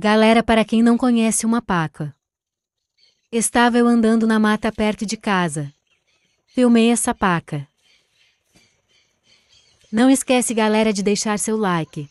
Galera, para quem não conhece uma paca. Estava eu andando na mata perto de casa. Filmei essa paca. Não esquece, galera, de deixar seu like.